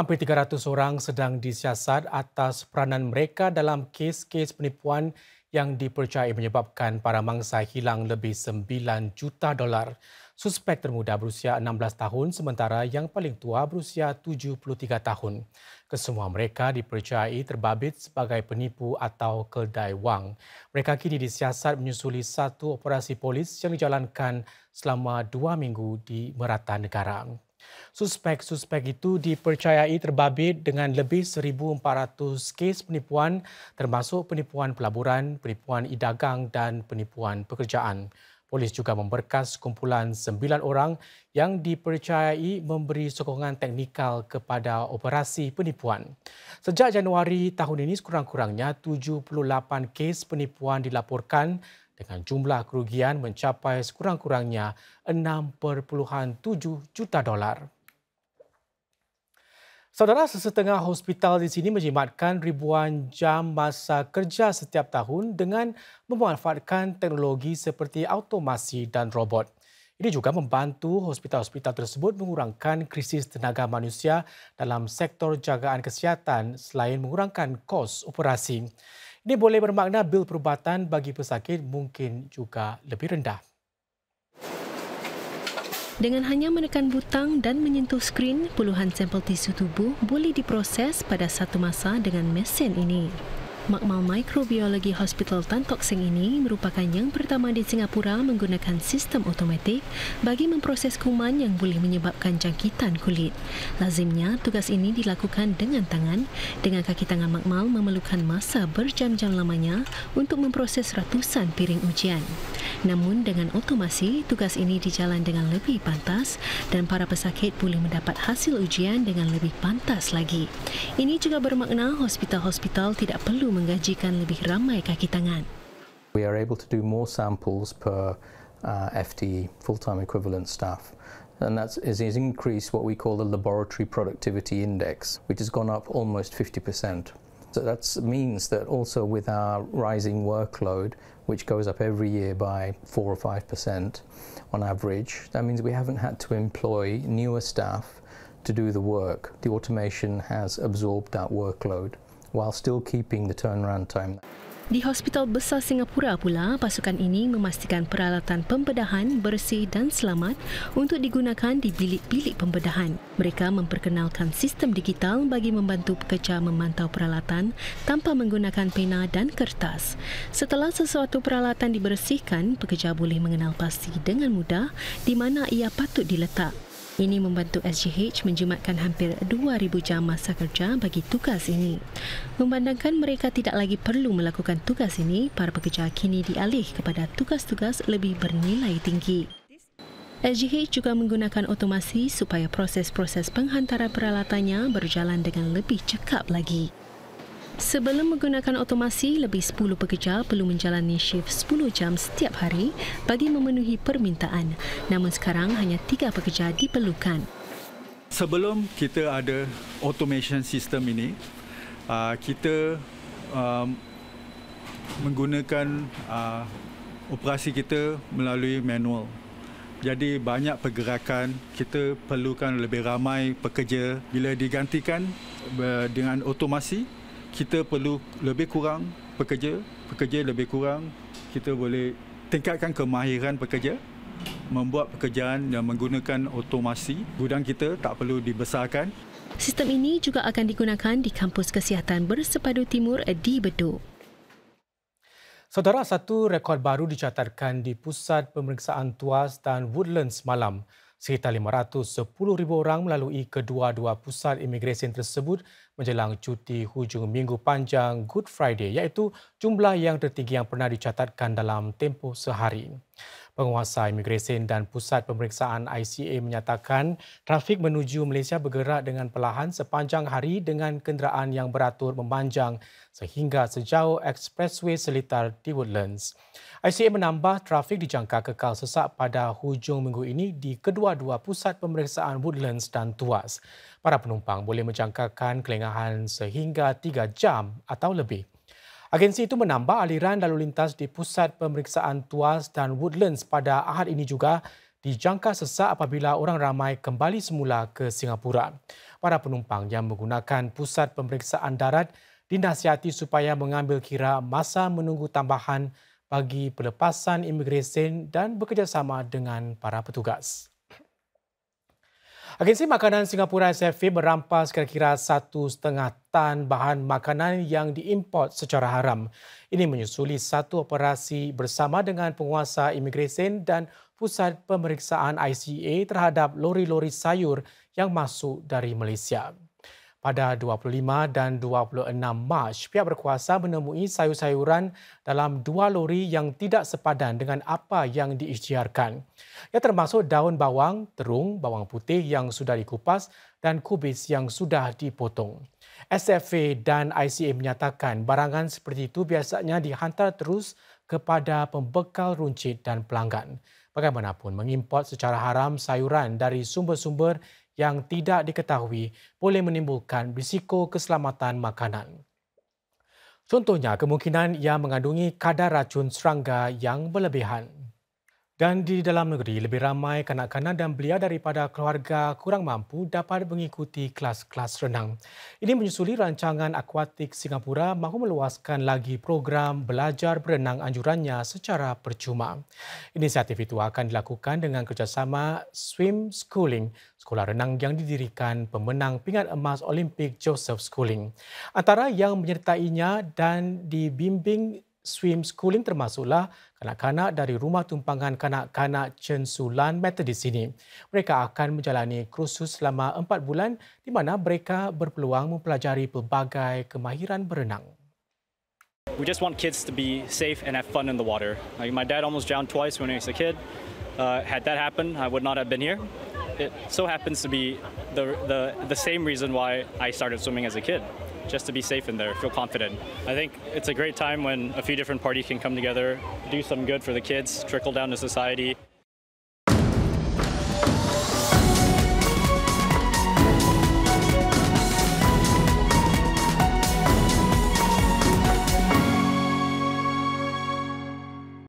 Hampir 300 orang sedang disiasat atas peranan mereka dalam kes-kes penipuan yang dipercayai menyebabkan para mangsa hilang lebih 9 juta dolar. Suspek termuda berusia 16 tahun sementara yang paling tua berusia 73 tahun. Kesemua mereka dipercayai terbabit sebagai penipu atau keldai wang. Mereka kini disiasat menyusuli satu operasi polis yang dijalankan selama dua minggu di merata negara. Suspek-suspek itu dipercayai terbabit dengan lebih 1,400 kes penipuan termasuk penipuan pelaburan, penipuan idagang dan penipuan pekerjaan. Polis juga memberkas kumpulan sembilan orang yang dipercayai memberi sokongan teknikal kepada operasi penipuan. Sejak Januari tahun ini, sekurang-kurangnya 78 kes penipuan dilaporkan dengan jumlah kerugian mencapai sekurang-kurangnya 6.7 juta dolar. Saudara, sesetengah hospital di sini menjimatkan ribuan jam masa kerja setiap tahun dengan memanfaatkan teknologi seperti automasi dan robot. Ini juga membantu hospital-hospital tersebut mengurangkan krisis tenaga manusia dalam sektor jagaan kesihatan selain mengurangkan kos operasi. Ini boleh bermakna bil perubatan bagi pesakit mungkin juga lebih rendah. Dengan hanya menekan butang dan menyentuh skrin, puluhan sampel tisu tubuh boleh diproses pada satu masa dengan mesin ini. Makmal Microbiology Hospital Tan Tok Seng ini merupakan yang pertama di Singapura menggunakan sistem otomatik bagi memproses kuman yang boleh menyebabkan jangkitan kulit. Lazimnya, tugas ini dilakukan dengan tangan dengan kaki tangan Makmal memerlukan masa berjam-jam lamanya untuk memproses ratusan piring ujian. Namun dengan otomasi, tugas ini dijalan dengan lebih pantas dan para pesakit boleh mendapat hasil ujian dengan lebih pantas lagi. Ini juga bermakna hospital-hospital tidak perlu menggajikan lebih ramai kaki tangan. We are able to do more samples per uh, FTE, full-time equivalent staff. And that is, is increased what we call the laboratory productivity index, which has gone up almost 50%. So that means that also with our rising workload, which goes up every year by 4 or 5% on average, that means we haven't had to employ newer staff to do the work. The automation has absorbed that workload. while still keeping the turnaround time. Di Hospital Besar Singapura pula, pasukan ini memastikan peralatan pembedahan bersih dan selamat untuk digunakan di bilik-bilik pembedahan. Mereka memperkenalkan sistem digital bagi membantu pekerja memantau peralatan tanpa menggunakan pena dan kertas. Setelah sesuatu peralatan dibersihkan, pekerja boleh mengenal pasti dengan mudah di mana ia patut diletak. Ini membantu SGH menjimatkan hampir 2,000 jam masa kerja bagi tugas ini. Memandangkan mereka tidak lagi perlu melakukan tugas ini, para pekerja kini dialih kepada tugas-tugas lebih bernilai tinggi. SGH juga menggunakan otomasi supaya proses-proses penghantaran peralatannya berjalan dengan lebih cekap lagi. Sebelum menggunakan otomasi, lebih 10 pekerja perlu menjalani shift 10 jam setiap hari bagi memenuhi permintaan. Namun sekarang hanya 3 pekerja diperlukan. Sebelum kita ada automation system ini, ah, kita ah, menggunakan ah, operasi kita melalui manual. Jadi banyak pergerakan, kita perlukan lebih ramai pekerja bila digantikan dengan otomasi kita perlu lebih kurang pekerja, pekerja lebih kurang kita boleh tingkatkan kemahiran pekerja membuat pekerjaan yang menggunakan otomasi. Gudang kita tak perlu dibesarkan. Sistem ini juga akan digunakan di Kampus Kesihatan Bersepadu Timur di Bedok. Saudara, satu rekod baru dicatatkan di Pusat Pemeriksaan Tuas dan Woodlands malam sekitar 510,000 orang melalui kedua-dua pusat imigresen tersebut menjelang cuti hujung minggu panjang Good Friday iaitu jumlah yang tertinggi yang pernah dicatatkan dalam tempoh sehari. Penguasa Imigresen dan Pusat Pemeriksaan ICA menyatakan trafik menuju Malaysia bergerak dengan perlahan sepanjang hari dengan kenderaan yang beratur memanjang sehingga sejauh expressway selitar di Woodlands. ICA menambah trafik dijangka kekal sesak pada hujung minggu ini di kedua-dua pusat pemeriksaan Woodlands dan Tuas. Para penumpang boleh menjangkakan kelengahan sehingga 3 jam atau lebih. Agensi itu menambah aliran lalu lintas di pusat pemeriksaan Tuas dan Woodlands pada ahad ini juga dijangka sesak apabila orang ramai kembali semula ke Singapura. Para penumpang yang menggunakan pusat pemeriksaan darat dinasihati supaya mengambil kira masa menunggu tambahan bagi pelepasan imigresen dan bekerjasama dengan para petugas. Agensi Makanan Singapura SFA merampas kira-kira satu setengah tan bahan makanan yang diimport secara haram. Ini menyusuli satu operasi bersama dengan penguasa imigresen dan pusat pemeriksaan ICA terhadap lori-lori sayur yang masuk dari Malaysia. Pada 25 dan 26 Mac, pihak berkuasa menemui sayur-sayuran dalam dua lori yang tidak sepadan dengan apa yang diisytiharkan. Ia termasuk daun bawang, terung, bawang putih yang sudah dikupas dan kubis yang sudah dipotong. SFA dan ICA menyatakan barangan seperti itu biasanya dihantar terus kepada pembekal runcit dan pelanggan. Bagaimanapun, mengimport secara haram sayuran dari sumber-sumber yang tidak diketahui boleh menimbulkan risiko keselamatan makanan. Contohnya, kemungkinan ia mengandungi kadar racun serangga yang berlebihan. Dan di dalam negeri, lebih ramai kanak-kanak dan belia daripada keluarga kurang mampu dapat mengikuti kelas-kelas renang. Ini menyusuli rancangan Aquatic Singapura mahu meluaskan lagi program belajar berenang anjurannya secara percuma. Inisiatif itu akan dilakukan dengan kerjasama Swim Schooling, sekolah renang yang didirikan pemenang pingat emas Olimpik Joseph Schooling. Antara yang menyertainya dan dibimbing swim schooling termasuklah kanak-kanak dari rumah tumpangan kanak-kanak Chen Sulan Methodist ini. Mereka akan menjalani kursus selama empat bulan di mana mereka berpeluang mempelajari pelbagai kemahiran berenang. We just want kids to be safe and have fun in the water. Like my dad almost drowned twice when he was a kid. Uh, had that happened, I would not have been here. It so happens to be the, the, the same reason why I started swimming as a kid. just to be safe in there, feel confident. I think it's a great time when a few different parties can come together, do some good for the kids, trickle down to society.